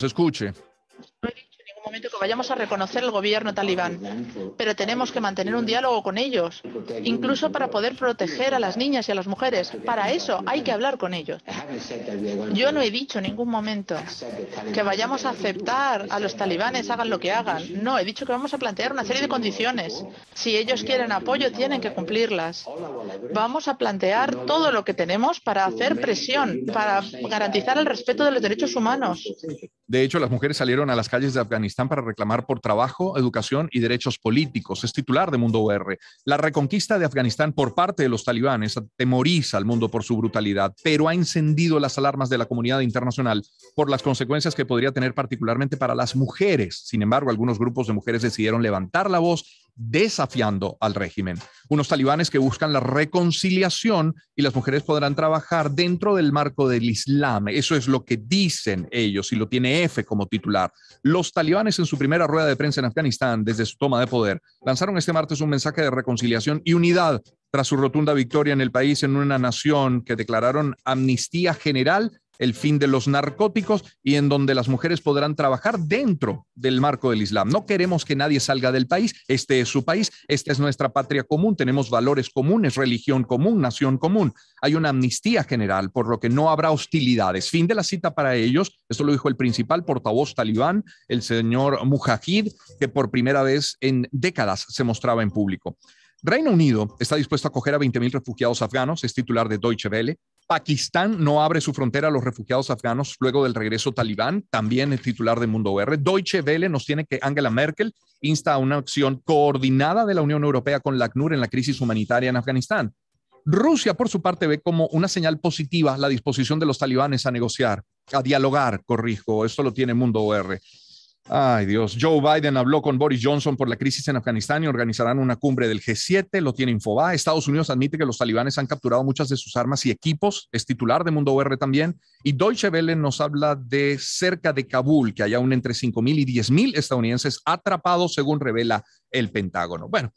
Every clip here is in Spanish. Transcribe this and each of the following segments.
Se escuche que vayamos a reconocer el gobierno talibán, pero tenemos que mantener un diálogo con ellos, incluso para poder proteger a las niñas y a las mujeres. Para eso hay que hablar con ellos. Yo no he dicho en ningún momento que vayamos a aceptar a los talibanes, hagan lo que hagan. No, he dicho que vamos a plantear una serie de condiciones. Si ellos quieren apoyo, tienen que cumplirlas. Vamos a plantear todo lo que tenemos para hacer presión, para garantizar el respeto de los derechos humanos. De hecho, las mujeres salieron a las calles de Afganistán para reclamar por trabajo, educación y derechos políticos. Es titular de Mundo UR. La reconquista de Afganistán por parte de los talibanes atemoriza al mundo por su brutalidad, pero ha encendido las alarmas de la comunidad internacional por las consecuencias que podría tener particularmente para las mujeres. Sin embargo, algunos grupos de mujeres decidieron levantar la voz desafiando al régimen. Unos talibanes que buscan la reconciliación y las mujeres podrán trabajar dentro del marco del Islam. Eso es lo que dicen ellos y lo tiene F como titular. Los talibanes en su primera rueda de prensa en Afganistán desde su toma de poder lanzaron este martes un mensaje de reconciliación y unidad tras su rotunda victoria en el país en una nación que declararon amnistía general el fin de los narcóticos y en donde las mujeres podrán trabajar dentro del marco del Islam. No queremos que nadie salga del país, este es su país, esta es nuestra patria común, tenemos valores comunes, religión común, nación común. Hay una amnistía general, por lo que no habrá hostilidades. Fin de la cita para ellos, esto lo dijo el principal portavoz talibán, el señor Mujahid, que por primera vez en décadas se mostraba en público. Reino Unido está dispuesto a acoger a 20.000 refugiados afganos, es titular de Deutsche Welle. Pakistán no abre su frontera a los refugiados afganos luego del regreso talibán, también es titular de Mundo R. Deutsche Welle nos tiene que Angela Merkel insta a una acción coordinada de la Unión Europea con la ACNUR en la crisis humanitaria en Afganistán. Rusia, por su parte, ve como una señal positiva la disposición de los talibanes a negociar, a dialogar, corrijo, esto lo tiene Mundo R. Ay Dios, Joe Biden habló con Boris Johnson por la crisis en Afganistán y organizarán una cumbre del G7, lo tiene Infoba. Estados Unidos admite que los talibanes han capturado muchas de sus armas y equipos, es titular de Mundo UR también. Y Deutsche Welle nos habla de cerca de Kabul, que hay aún entre 5.000 y 10.000 estadounidenses atrapados, según revela el Pentágono. Bueno,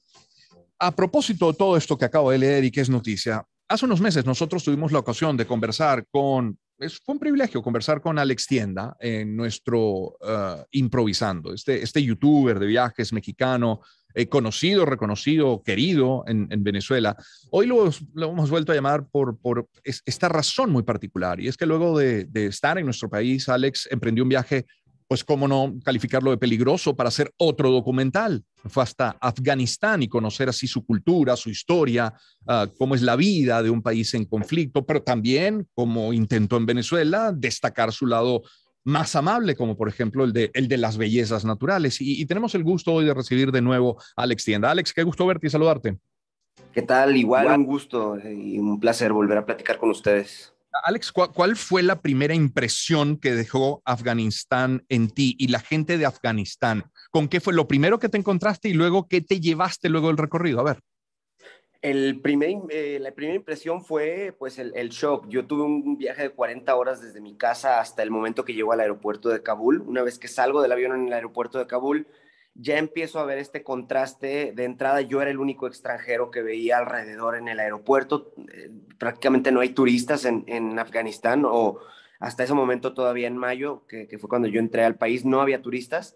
a propósito de todo esto que acabo de leer y que es noticia, hace unos meses nosotros tuvimos la ocasión de conversar con es, fue un privilegio conversar con Alex Tienda en nuestro ah, Improvisando, este, este youtuber de viajes mexicano, eh, conocido, reconocido, querido en, Venezuela. Hoy lo, hemos vuelto a llamar por, por esta razón muy particular, y es que luego de, de estar en nuestro país, Alex emprendió un viaje pues cómo no calificarlo de peligroso para hacer otro documental. Fue hasta Afganistán y conocer así su cultura, su historia, ah, cómo es la vida de un país en conflicto, pero también, como intentó en Venezuela, destacar su lado más amable, como por ejemplo el de, el de las bellezas naturales. Y, tenemos el gusto hoy de recibir de nuevo a Alex Tienda. Alex, qué gusto verte y saludarte. ¿Qué tal? Igual. un gusto eh, y un placer volver a platicar con ustedes. Alex, ¿cuál, fue la primera impresión que dejó Afganistán en ti y la gente de Afganistán? ¿Con qué fue lo primero que te encontraste y luego qué te llevaste luego del recorrido? A ver. El primer, eh, la primera impresión fue pues el, shock. Yo tuve un viaje de 40 horas desde mi casa hasta el momento que llego al aeropuerto de Kabul. Una vez que salgo del avión en el aeropuerto de Kabul, ya empiezo a ver este contraste. De entrada, yo era el único extranjero que veía alrededor en el aeropuerto. Eh, prácticamente no hay turistas en, Afganistán o hasta ese momento todavía en mayo, que, fue cuando yo entré al país, no había turistas.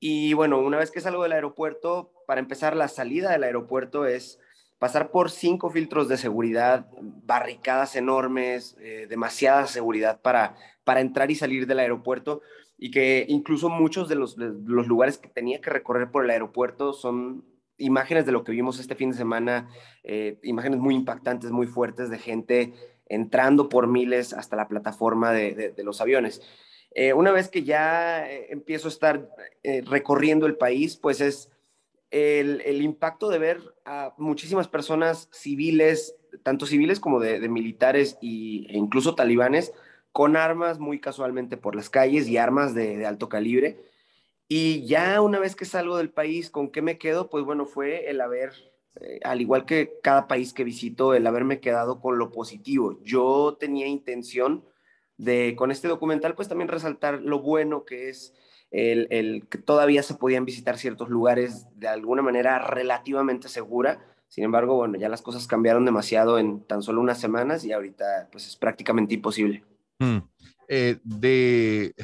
Y bueno, una vez que salgo del aeropuerto, para empezar, la salida del aeropuerto es pasar por cinco filtros de seguridad, barricadas enormes, eh, demasiada seguridad para, para entrar y salir del aeropuerto y que incluso muchos de los, lugares que tenía que recorrer por el aeropuerto son imágenes de lo que vimos este fin de semana, eh, imágenes muy impactantes, muy fuertes de gente entrando por miles hasta la plataforma de, los aviones. Eh, una vez que ya eh, empiezo a estar recorriendo el país, pues es el, impacto de ver a muchísimas personas civiles, tanto civiles como de, militares e incluso talibanes, con armas muy casualmente por las calles y armas de, alto calibre. Y ya una vez que salgo del país, ¿con qué me quedo? Pues bueno, fue el haber eh, al igual que cada país que visito, el haberme quedado con lo positivo. Yo tenía intención de, con este documental, pues también resaltar lo bueno que es el, el, que todavía se podían visitar ciertos lugares de alguna manera relativamente segura. Sin embargo, bueno, ya las cosas cambiaron demasiado en tan solo unas semanas y ahorita pues es prácticamente imposible. Mm. Eh, de,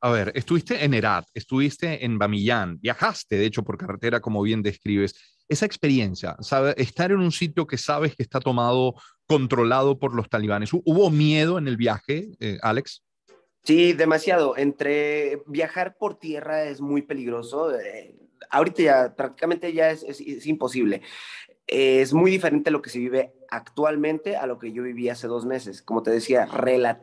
a ver, estuviste en Herat, estuviste en Bamillán, viajaste, de hecho, por carretera, como bien describes. Esa experiencia, sabe, estar en un sitio que sabes que está tomado, controlado por los talibanes, ¿hubo miedo en el viaje, eh, Alex? Sí, demasiado. Entre viajar por tierra es muy peligroso. Eh, ahorita ya prácticamente ya es imposible es muy diferente lo que se vive actualmente a lo que yo viví hace dos meses. Como te decía,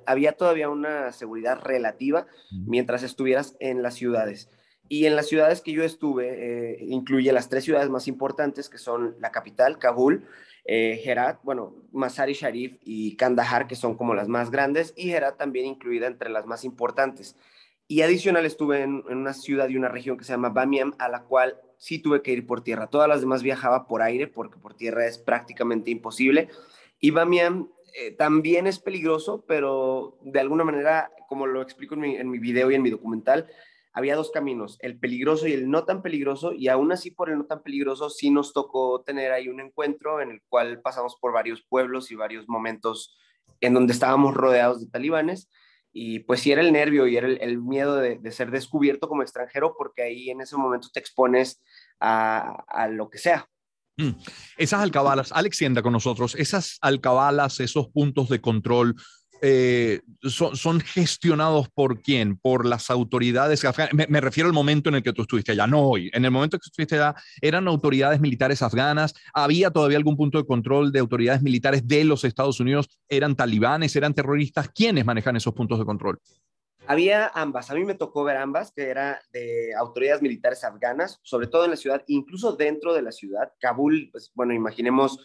había todavía una seguridad relativa mientras estuvieras en las ciudades. Y en las ciudades que yo estuve, eh, incluye las tres ciudades más importantes, que son la capital, Kabul, eh, Herat, bueno, Masari Sharif y Kandahar, que son como las más grandes, y Herat también incluida entre las más importantes. Y adicional estuve en, una ciudad y una región que se llama bamián a la cual sí tuve que ir por tierra. Todas las demás viajaba por aire porque por tierra es prácticamente imposible. Y bamián eh, también es peligroso, pero de alguna manera, como lo explico en mi, en mi video y en mi documental, había dos caminos, el peligroso y el no tan peligroso. Y aún así por el no tan peligroso sí nos tocó tener ahí un encuentro en el cual pasamos por varios pueblos y varios momentos en donde estábamos rodeados de talibanes y pues sí era el nervio y era el, miedo de, ser descubierto como extranjero porque ahí en ese momento te expones a, a lo que sea. Mm. Esas alcabalas, Alex Sienda con nosotros, esas alcabalas, esos puntos de control, eh, son, gestionados por quién? Por las autoridades afganas. Me, refiero al momento en el que tú estuviste allá, no hoy. En el momento que estuviste allá, eran autoridades militares afganas. Había todavía algún punto de control de autoridades militares de los Estados Unidos. Eran talibanes, eran terroristas. ¿Quiénes manejan esos puntos de control? Había ambas. A mí me tocó ver ambas, que era de autoridades militares afganas, sobre todo en la ciudad, incluso dentro de la ciudad. Kabul, pues bueno, imaginemos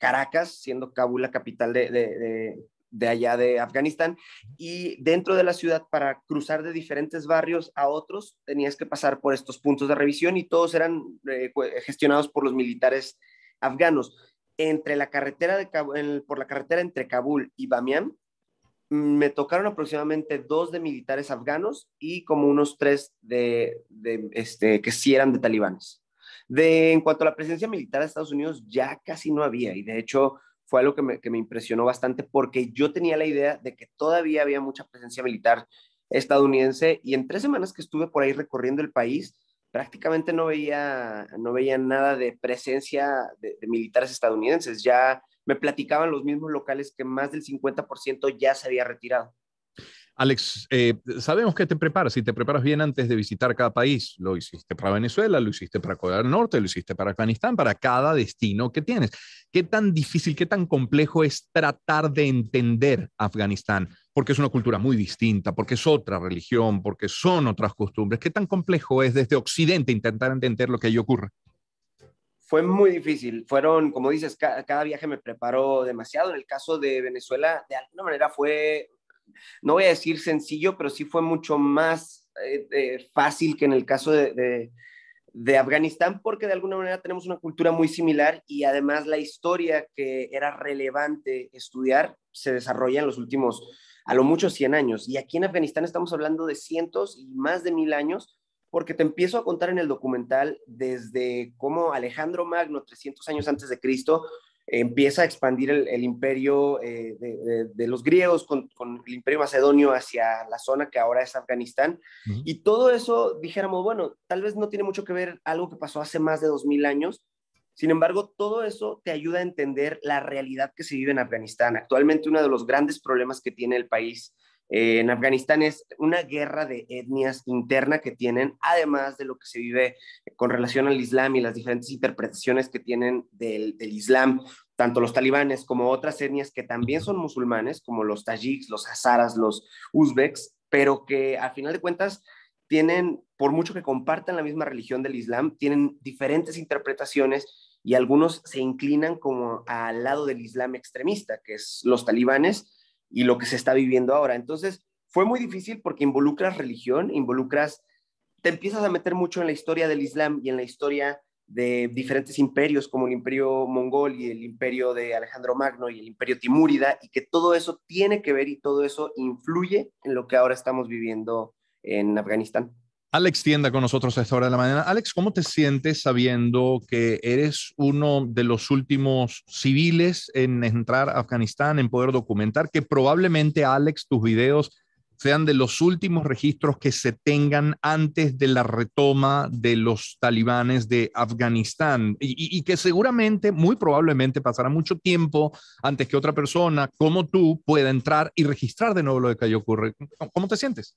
Caracas, siendo Kabul la capital de de allá de Afganistán y dentro de la ciudad para cruzar de diferentes barrios a otros tenías que pasar por estos puntos de revisión y todos eran eh, gestionados por los militares afganos. Entre la carretera de por la carretera entre Kabul y Bamián mm, me tocaron aproximadamente dos de militares afganos y como unos tres de, este, que sí eran de talibanes. De, en cuanto a la presencia militar de Estados Unidos, ya casi no había y de hecho fue algo que me, impresionó bastante porque yo tenía la idea de que todavía había mucha presencia militar estadounidense y en tres semanas que estuve por ahí recorriendo el país, prácticamente no veía, no veía nada de presencia de, de, militares estadounidenses. Ya me platicaban los mismos locales que más del 50% ya se había retirado. Alex, eh, sabemos que te preparas Si te preparas bien antes de visitar cada país. Lo hiciste para Venezuela, lo hiciste para Corea del Norte, lo hiciste para Afganistán, para cada destino que tienes. ¿Qué tan difícil, qué tan complejo es tratar de entender Afganistán? Porque es una cultura muy distinta, porque es otra religión, porque son otras costumbres. ¿Qué tan complejo es desde Occidente intentar entender lo que allí ocurre? fue muy difícil. Fueron, como dices, cada viaje me preparó demasiado. En el caso de Venezuela, de alguna manera fue no voy a decir sencillo, pero sí fue mucho más eh, eh, fácil que en el caso de, de, Afganistán, porque de alguna manera tenemos una cultura muy similar y además la historia que era relevante estudiar se desarrolla en los últimos, a lo mucho 100 años. Y aquí en Afganistán estamos hablando de cientos y más de mil años, porque te empiezo a contar en el documental desde cómo Alejandro Magno, 300 años antes de Cristo, empieza a expandir el, imperio eh, de, los griegos con, el imperio macedonio hacia la zona que ahora es Afganistán. Y todo eso, dijéramos, bueno, tal vez no tiene mucho que ver algo que pasó hace más de 2.000 años. Sin embargo, todo eso te ayuda a entender la realidad que se vive en Afganistán. Actualmente uno de los grandes problemas que tiene el país eh, en Afganistán es una guerra de etnias interna que tienen, además de lo que se vive con relación al Islam y las diferentes interpretaciones que tienen del, Islam, tanto los talibanes como otras etnias que también son musulmanes, como los tajiks, los hazaras, los uzbeks, pero que al final de cuentas tienen, por mucho que compartan la misma religión del Islam, tienen diferentes interpretaciones y algunos se inclinan como al lado del Islam extremista, que es los talibanes, y lo que se está viviendo ahora. Entonces, fue muy difícil porque involucras religión, involucras, te empiezas a meter mucho en la historia del Islam y en la historia de diferentes imperios como el imperio mongol y el imperio de Alejandro Magno y el imperio timúrida y que todo eso tiene que ver y todo eso influye en lo que ahora estamos viviendo en Afganistán. Alex Tienda con nosotros a esta hora de la mañana. Alex, ¿cómo te sientes sabiendo que eres uno de los últimos civiles en entrar a Afganistán, en poder documentar, que probablemente, Alex, tus videos sean de los últimos registros que se tengan antes de la retoma de los talibanes de Afganistán y, que seguramente, muy probablemente, pasará mucho tiempo antes que otra persona como tú pueda entrar y registrar de nuevo lo que allí ocurre. ¿Cómo te sientes?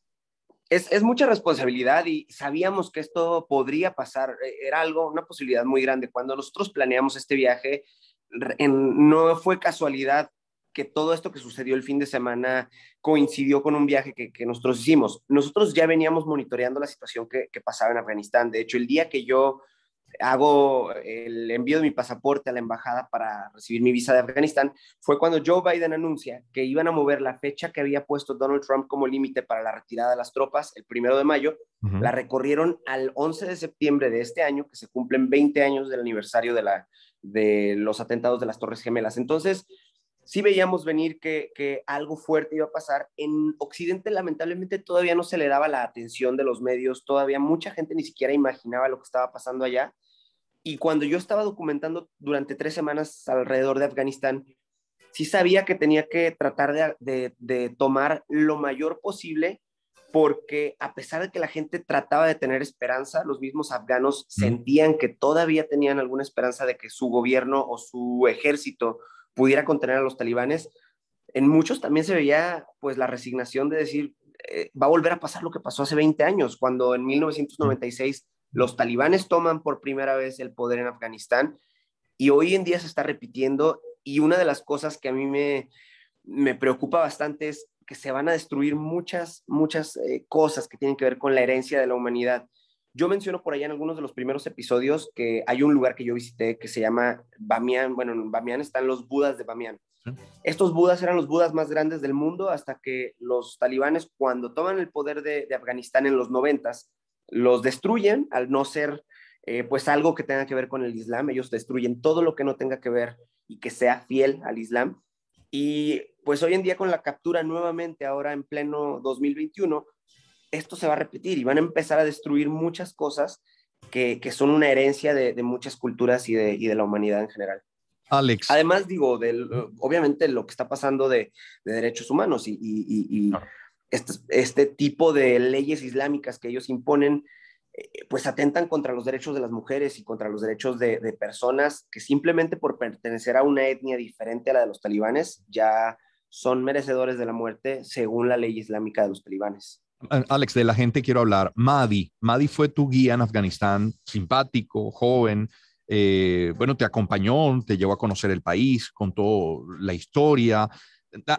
es, mucha responsabilidad y sabíamos que esto podría pasar, e, era algo, una posibilidad muy grande. Cuando nosotros planeamos este viaje, no fue casualidad que todo esto que sucedió el fin de semana coincidió con un viaje que, nosotros hicimos. Nosotros ya veníamos monitoreando la situación que, pasaba en Afganistán. De hecho, el día que yo hago el envío de mi pasaporte a la embajada para recibir mi visa de Afganistán, fue cuando Joe Biden anuncia que iban a mover la fecha que había puesto Donald Trump como límite para la retirada de las tropas, el primero de mayo, la recorrieron al 11 de septiembre de este año, que se cumplen 20 años del aniversario de, la, de los atentados de las Torres Gemelas. Entonces, sí veíamos venir que, algo fuerte iba a pasar. En Occidente, lamentablemente, todavía no se le daba la atención de los medios, todavía mucha gente ni siquiera imaginaba lo que estaba pasando allá. Y cuando yo estaba documentando durante tres semanas alrededor de Afganistán, sí sabía que tenía que tratar de, tomar lo mayor posible porque a pesar de que la gente trataba de tener esperanza, los mismos afganos sentían que todavía tenían alguna esperanza de que su gobierno o su ejército pudiera contener a los talibanes. En muchos también se veía pues la resignación de decir, eh, va a volver a pasar lo que pasó hace 20 años, cuando en 1996 los talibanes toman por primera vez el poder en Afganistán y hoy en día se está repitiendo y una de las cosas que a mí me, me preocupa bastante es que se van a destruir muchas, muchas eh, cosas que tienen que ver con la herencia de la humanidad. Yo menciono por allá en algunos de los primeros episodios que hay un lugar que yo visité que se llama bamián Bueno, en bamián están los Budas de bamián Estos Budas eran los Budas más grandes del mundo hasta que los talibanes, cuando toman el poder de, de Afganistán en los noventas, los destruyen al no ser eh, pues algo que tenga que ver con el Islam. Ellos destruyen todo lo que no tenga que ver y que sea fiel al Islam. Y pues hoy en día con la captura nuevamente ahora en pleno 2021, esto se va a repetir y van a empezar a destruir muchas cosas que, son una herencia de, muchas culturas y de, la humanidad en general. Alex. Además, digo, del, obviamente lo que está pasando de, derechos humanos y, y, este, este, tipo de leyes islámicas que ellos imponen, eh, pues atentan contra los derechos de las mujeres y contra los derechos de, personas que simplemente por pertenecer a una etnia diferente a la de los talibanes ya son merecedores de la muerte según la ley islámica de los talibanes. Alex, de la gente quiero hablar. Madi, Madi fue tu guía en Afganistán, simpático, joven, eh, bueno, te acompañó, te llevó a conocer el país, contó la historia,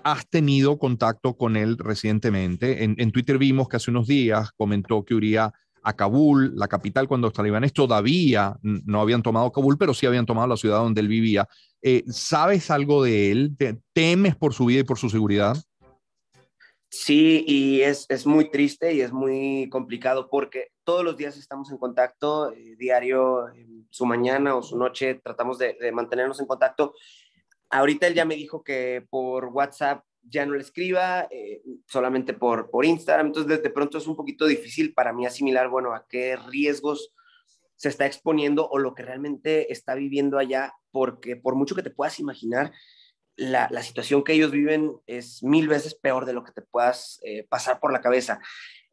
has tenido contacto con él recientemente. En, Twitter vimos que hace unos días comentó que iría a Kabul, la capital, cuando los talibanes todavía no habían tomado Kabul, pero sí habían tomado la ciudad donde él vivía. Eh, ¿Sabes algo de él? ¿Temes por su vida y por su seguridad? Sí, y es, muy triste y es muy complicado porque todos los días estamos en contacto, eh, diario, su mañana o su noche, tratamos de mantenernos en contacto Ahorita él ya me dijo que por WhatsApp ya no le escriba, eh, solamente por, por Instagram. Entonces, de pronto es un poquito difícil para mí asimilar, bueno, a qué riesgos se está exponiendo o lo que realmente está viviendo allá, porque por mucho que te puedas imaginar, la, la situación que ellos viven es mil veces peor de lo que te puedas eh, pasar por la cabeza.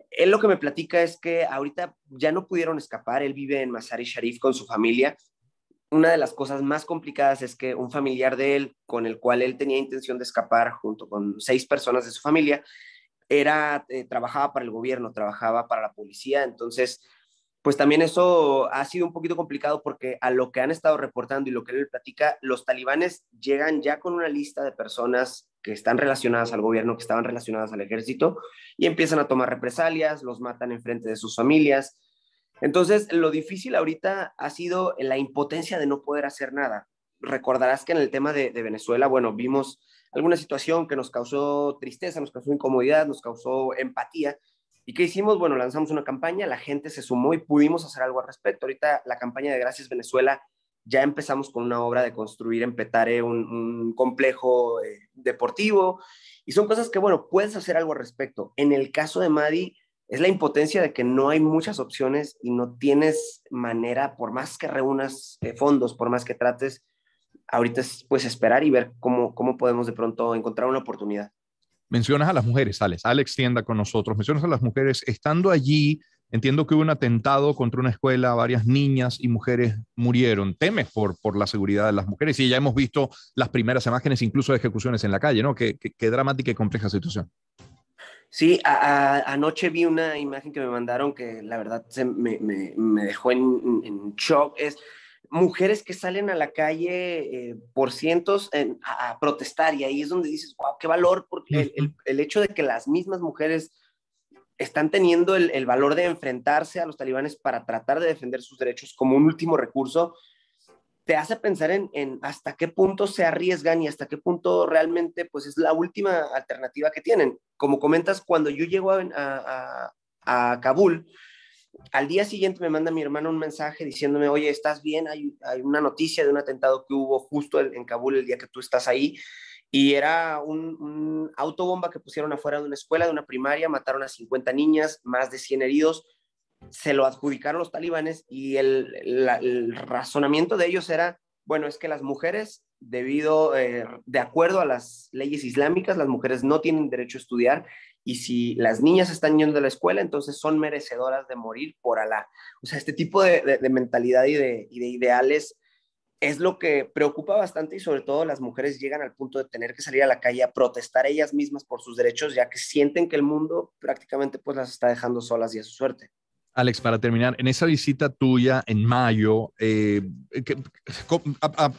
Él lo que me platica es que ahorita ya no pudieron escapar, él vive en Masari Sharif con su familia, una de las cosas más complicadas es que un familiar de él, con el cual él tenía intención de escapar junto con seis personas de su familia, era, eh, trabajaba para el gobierno, trabajaba para la policía, entonces, pues también eso ha sido un poquito complicado porque a lo que han estado reportando y lo que él platica, los talibanes llegan ya con una lista de personas que están relacionadas al gobierno, que estaban relacionadas al ejército, y empiezan a tomar represalias, los matan en frente de sus familias, entonces, lo difícil ahorita ha sido la impotencia de no poder hacer nada. Recordarás que en el tema de, Venezuela, bueno, vimos alguna situación que nos causó tristeza, nos causó incomodidad, nos causó empatía. ¿Y qué hicimos? Bueno, lanzamos una campaña, la gente se sumó y pudimos hacer algo al respecto. Ahorita la campaña de Gracias Venezuela ya empezamos con una obra de construir en Petare un, complejo eh, deportivo y son cosas que, bueno, puedes hacer algo al respecto. En el caso de Madi, es la impotencia de que no hay muchas opciones y no tienes manera, por más que reúnas eh, fondos, por más que trates, ahorita es pues esperar y ver cómo, podemos de pronto encontrar una oportunidad. Mencionas a las mujeres, Alex. Alex tienda con nosotros. Mencionas a las mujeres. Estando allí, entiendo que hubo un atentado contra una escuela, varias niñas y mujeres murieron. Temes por, por la seguridad de las mujeres. Y ya hemos visto las primeras imágenes, incluso de ejecuciones en la calle, ¿no? qué dramática y compleja situación. Sí, anoche vi una imagen que me mandaron que la verdad me, dejó en, shock. Es mujeres que salen a la calle eh, por cientos a, protestar y ahí es donde dices, wow, qué valor, porque el, hecho de que las mismas mujeres están teniendo el, valor de enfrentarse a los talibanes para tratar de defender sus derechos como un último recurso, te hace pensar en, hasta qué punto se arriesgan y hasta qué punto realmente pues es la última alternativa que tienen. Como comentas, cuando yo llego a, Kabul, al día siguiente me manda mi hermano un mensaje diciéndome, oye, ¿estás bien? Hay, una noticia de un atentado que hubo justo en, en Kabul el día que tú estás ahí. Y era un, un, autobomba que pusieron afuera de una escuela, de una primaria, mataron a 50 niñas, más de 100 heridos se lo adjudicaron los talibanes y el, razonamiento de ellos era, bueno, es que las mujeres, debido, eh, de acuerdo a las leyes islámicas, las mujeres no tienen derecho a estudiar y si las niñas están yendo de la escuela, entonces son merecedoras de morir por Alá. O sea, este tipo de, mentalidad y de, y de ideales es lo que preocupa bastante y sobre todo las mujeres llegan al punto de tener que salir a la calle a protestar ellas mismas por sus derechos, ya que sienten que el mundo prácticamente pues las está dejando solas y a su suerte. Alex, para terminar, en esa visita tuya en mayo, eh,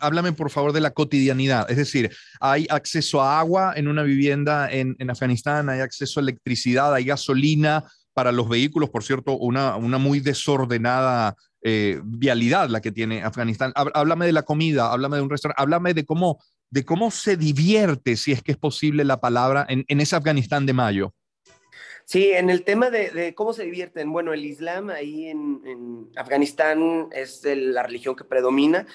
háblame por favor de la cotidianidad. Es decir, ¿hay acceso a agua en una vivienda en, Afganistán? ¿Hay acceso a electricidad? ¿Hay gasolina para los vehículos? Por cierto, una, muy desordenada eh, vialidad la que tiene Afganistán. Háblame de la comida, háblame de un restaurante, háblame de cómo, de cómo se divierte, si es que es posible la palabra, en ese Afganistán de mayo. Sí, en el tema de, cómo se divierten, bueno, el Islam ahí en, Afganistán es la religión que predomina.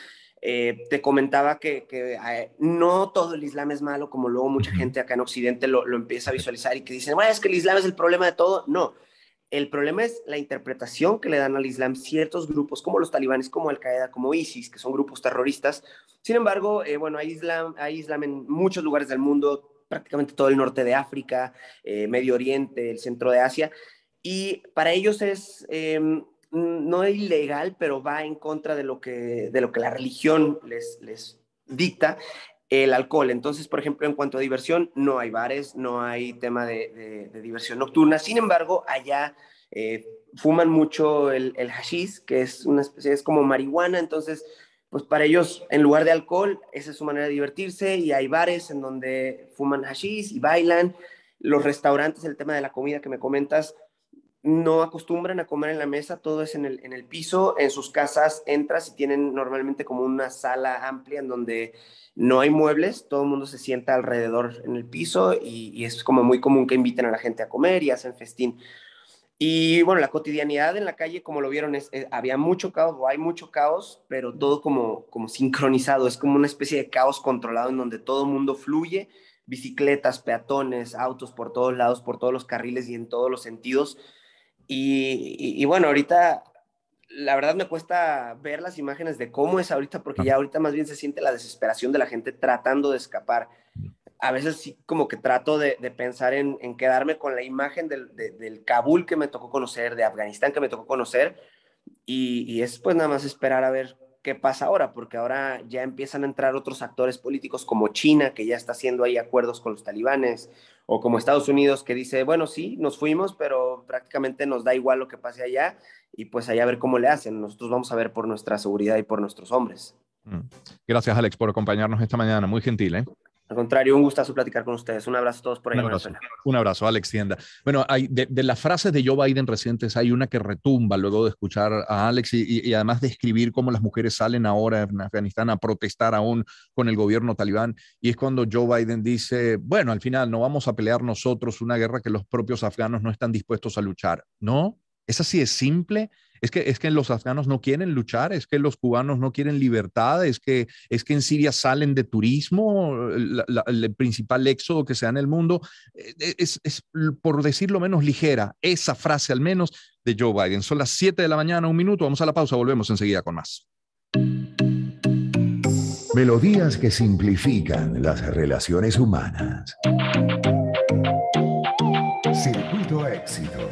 Eh, te comentaba que, eh, no todo el Islam es malo, como luego mucha gente acá en Occidente lo, empieza a visualizar y que dicen, bueno, es que el Islam es el problema de todo. No, el problema es la interpretación que le dan al Islam ciertos grupos, como los talibanes, como Al-Qaeda, como ISIS, que son grupos terroristas. Sin embargo, eh, bueno, hay Islam, hay Islam en muchos lugares del mundo, prácticamente todo el norte de África, eh, Medio Oriente, el centro de Asia, y para ellos es, em, no es ilegal, pero va en contra de lo que, de lo que la religión les, les dicta el alcohol. Entonces, por ejemplo, en cuanto a diversión, no hay bares, no hay tema de, diversión nocturna. Sin embargo, allá eh, fuman mucho el, el hashish, que es una especie, es como marihuana, entonces pues para ellos, en lugar de alcohol, esa es su manera de divertirse y hay bares en donde fuman hashish y bailan. Los restaurantes, el tema de la comida que me comentas, no acostumbran a comer en la mesa, todo es en el, piso, en sus casas entras y tienen normalmente como una sala amplia en donde no hay muebles, todo el mundo se sienta alrededor en el piso y es como muy común que inviten a la gente a comer y hacen festín. Y bueno, la cotidianidad en la calle, como lo vieron, es, eh, había mucho caos, o hay mucho caos, pero todo como, como sincronizado, es como una especie de caos controlado en donde todo el mundo fluye, bicicletas, peatones, autos por todos lados, por todos los carriles y en todos los sentidos. y bueno, ahorita la verdad me cuesta ver las imágenes de cómo es ahorita, porque ya ahorita más bien se siente la desesperación de la gente tratando de escapar a veces sí como que trato de, pensar en, quedarme con la imagen del, Kabul que me tocó conocer, de Afganistán que me tocó conocer, y, y, es pues nada más esperar a ver qué pasa ahora, porque ahora ya empiezan a entrar otros actores políticos como China, que ya está haciendo ahí acuerdos con los talibanes, o como Estados Unidos, que dice, bueno, sí, nos fuimos, pero prácticamente nos da igual lo que pase allá, y pues allá a ver cómo le hacen. Nosotros vamos a ver por nuestra seguridad y por nuestros hombres. Mm. Gracias, Alex, por acompañarnos esta mañana. Muy gentil, ¿eh? Al contrario, un gustazo platicar con ustedes. Un abrazo a todos por ahí. Un abrazo, un abrazo Alex Tienda. Bueno, hay, de, las frases de Joe Biden recientes hay una que retumba luego de escuchar a Alex y, además de escribir cómo las mujeres salen ahora en Afganistán a protestar aún con el gobierno talibán. Y es cuando Joe Biden dice, bueno, al final no vamos a pelear nosotros una guerra que los propios afganos no están dispuestos a luchar. ¿No? ¿Es así es simple? es que, es los afganos no quieren luchar, es que los cubanos no quieren libertad, es que, es que en Siria salen de turismo, el principal éxodo que se da en el mundo. Eh, eh, es, es, por decirlo menos, ligera esa frase al menos de Joe Biden. Son las 7 de la mañana, un minuto, vamos a la pausa, volvemos enseguida con más. Melodías que simplifican las relaciones humanas. Circuito éxito.